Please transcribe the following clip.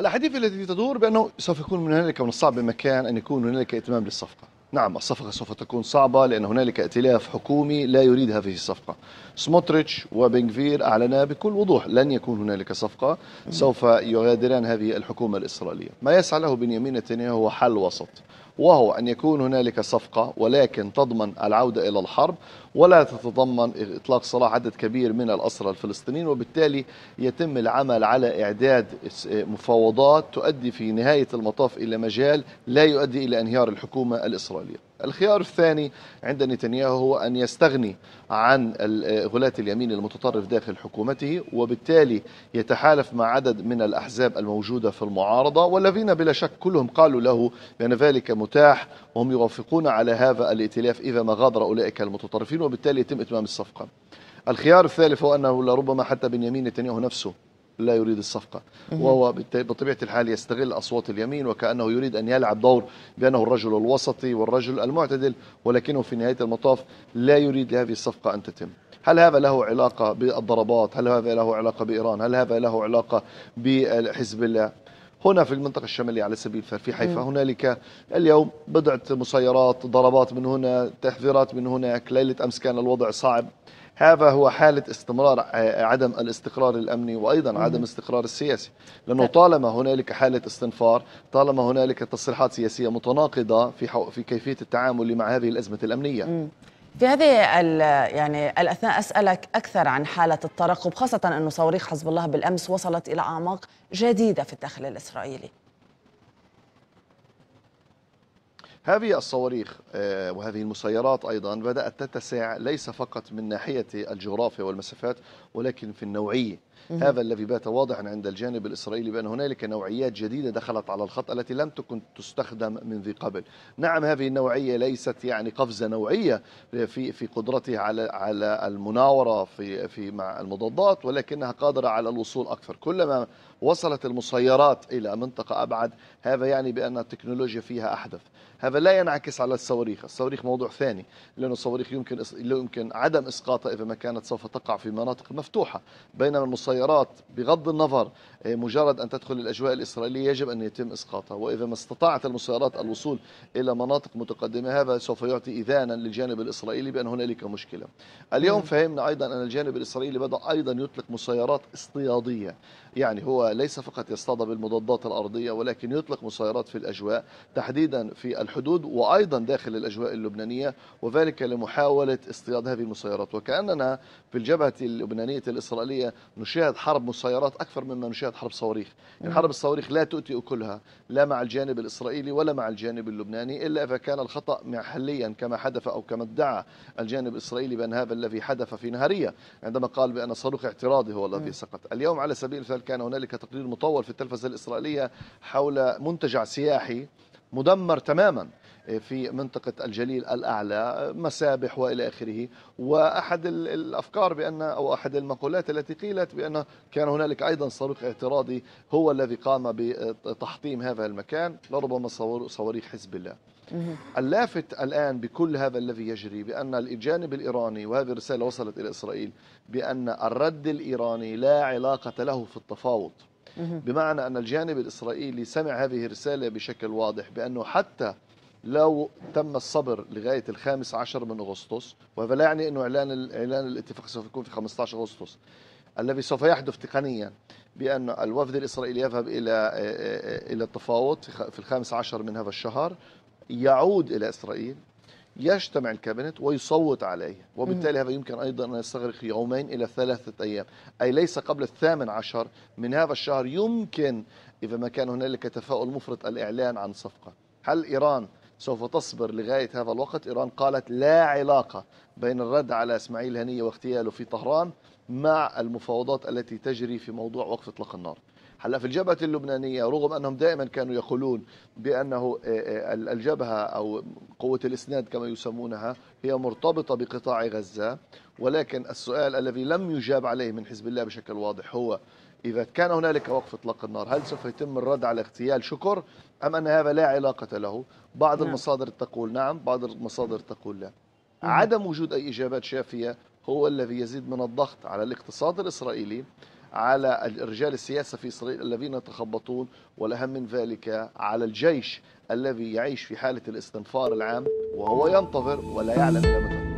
الأحاديث التي تدور بأنه سوف يكون من هنالك من الصعب بمكان أن يكون هنالك إتمام للصفقة نعم الصفقة سوف تكون صعبة لأن هنالك ائتلاف حكومي لا يريد هذه الصفقة سموتريتش وبنغفير أعلنا بكل وضوح لن يكون هنالك صفقة سوف يغادران هذه الحكومة الإسرائيلية ما يسعى له بنيامين نتنياهو هو حل وسط وهو أن يكون هنالك صفقة ولكن تضمن العودة إلى الحرب ولا تتضمن إطلاق سراح عدد كبير من الأسرى الفلسطينيين وبالتالي يتم العمل على إعداد مفاوضات تؤدي في نهاية المطاف إلى مجال لا يؤدي إلى انهيار الحكومة الإسرائيلية الخيار الثاني عند نتنياهو هو أن يستغني عن غلاة اليمين المتطرف داخل حكومته وبالتالي يتحالف مع عدد من الأحزاب الموجودة في المعارضة والذين بلا شك كلهم قالوا له بأن ذلك متاح وهم يوافقون على هذا الائتلاف إذا ما غادر أولئك المتطرفين وبالتالي يتم إتمام الصفقة الخيار الثالث هو أنه لربما حتى بنيامين نتنياهو نفسه لا يريد الصفقة وهو بطبيعة الحال يستغل أصوات اليمين وكأنه يريد أن يلعب دور بأنه الرجل الوسطي والرجل المعتدل ولكنه في نهاية المطاف لا يريد لهذه الصفقة أن تتم هل هذا له علاقة بالضربات هل هذا له علاقة بإيران هل هذا له علاقة بحزب الله هنا في المنطقة الشمالية على سبيل المثال في حيفا هنالك اليوم بضعة مسيرات ضربات من هنا تحذيرات من هناك ليلة أمس كان الوضع صعب هذا هو حالة استمرار آه، عدم الاستقرار الأمني وأيضا عدم استقرار السياسي لأنه نعم. طالما هنالك حالة استنفار طالما هنالك تصريحات سياسية متناقضة في, في كيفية التعامل مع هذه الأزمة الأمنية في هذه يعني الاثناء اسالك اكثر عن حاله الترقب خاصه انه صواريخ حزب الله بالامس وصلت الى اعماق جديده في الداخل الاسرائيلي. هذه الصواريخ آه، وهذه المسيرات أيضا بدأت تتسع ليس فقط من ناحية الجغرافيا والمسافات ولكن في النوعية هذا الذي بات واضحا عند الجانب الإسرائيلي بأن هنالك نوعيات جديدة دخلت على الخط التي لم تكن تستخدم من ذي قبل نعم هذه النوعية ليست يعني قفزة نوعية في في قدرته على على المناورة في في مع المضادات ولكنها قادرة على الوصول أكثر كلما وصلت المسيرات إلى منطقة أبعد هذا يعني بأن التكنولوجيا فيها أحدث هذا لا ينعكس على الصواريخ الصواريخ موضوع ثاني لانه الصواريخ يمكن يمكن عدم إسقاطها إذا ما كانت سوف تقع في مناطق مفتوحة بينما المسيرات السيارات بغض النظر آه، مجرد أن تدخل الأجواء الإسرائيلية يجب أن يتم إسقاطها وإذا ما استطاعت المسيرات الوصول إلى مناطق متقدمة هذا سوف يعطي إذانا للجانب الإسرائيلي بأن هنالك مشكلة اليوم فهمنا أيضا أن الجانب الإسرائيلي بدأ أيضا يطلق مسيرات اصطيادية يعني هو ليس فقط يصطاد بالمضادات الأرضية ولكن يطلق مسيرات في الأجواء تحديدا في الحدود وأيضا داخل الأجواء اللبنانية وذلك لمحاولة اصطياد هذه المسيرات وكأننا في الجبهة اللبنانية الإسرائيلية نشاهد نشاهد حرب مسيرات أكثر مما نشاهد حرب صواريخ يعني نعم. حرب الصواريخ لا تؤتي أكلها لا مع الجانب الإسرائيلي ولا مع الجانب اللبناني إلا إذا كان الخطأ محليا كما حدث أو كما ادعى الجانب الإسرائيلي بأن هذا الذي حدث في نهارية عندما قال بأن صاروخ اعتراضي هو الذي نعم. سقط اليوم على سبيل المثال كان هنالك تقرير مطول في التلفزة الإسرائيلية حول منتجع سياحي مدمر تماما في منطقة الجليل الأعلى مسابح وإلى آخره وأحد الأفكار بأن أو أحد المقولات التي قيلت بأن كان هنالك أيضا صاروخ اعتراضي هو الذي قام بتحطيم هذا المكان لربما صواريخ حزب الله اللافت الآن بكل هذا الذي يجري بأن الجانب الإيراني وهذه الرسالة وصلت إلى إسرائيل بأن الرد الإيراني لا علاقة له في التفاوض بمعنى أن الجانب الإسرائيلي سمع هذه الرسالة بشكل واضح بأنه حتى لو تم الصبر لغايه الخامس عشر من اغسطس وهذا لا يعني انه اعلان اعلان الاتفاق سوف يكون في 15 اغسطس الذي سوف يحدث تقنيا بأن الوفد الإسرائيلي يذهب إلى إلى التفاوض في الخامس عشر من هذا الشهر يعود إلى إسرائيل يجتمع الكابينت ويصوت عليه وبالتالي هذا يمكن أيضا أن يستغرق يومين إلى ثلاثة أيام أي ليس قبل الثامن عشر من هذا الشهر يمكن إذا ما كان هنالك تفاؤل مفرط الإعلان عن صفقة هل إيران سوف تصبر لغاية هذا الوقت إيران قالت لا علاقة بين الرد على إسماعيل هنية واغتياله في طهران مع المفاوضات التي تجري في موضوع وقف اطلاق النار هلا في الجبهة اللبنانية رغم أنهم دائما كانوا يقولون بأنه آه، آه، الجبهة أو قوة الإسناد كما يسمونها هي مرتبطة بقطاع غزة ولكن السؤال الذي لم يجاب عليه من حزب الله بشكل واضح هو إذا كان هنالك وقف إطلاق النار هل سوف يتم الرد على اغتيال شكر أم أن هذا لا علاقة له بعض نعم. المصادر تقول نعم بعض المصادر تقول لا نعم. عدم وجود أي إجابات شافية هو الذي يزيد من الضغط على الاقتصاد الإسرائيلي على رجال السياسة في إسرائيل الذين يتخبطون والأهم من ذلك على الجيش الذي يعيش في حالة الاستنفار العام وهو ينتظر ولا يعلم إلى متى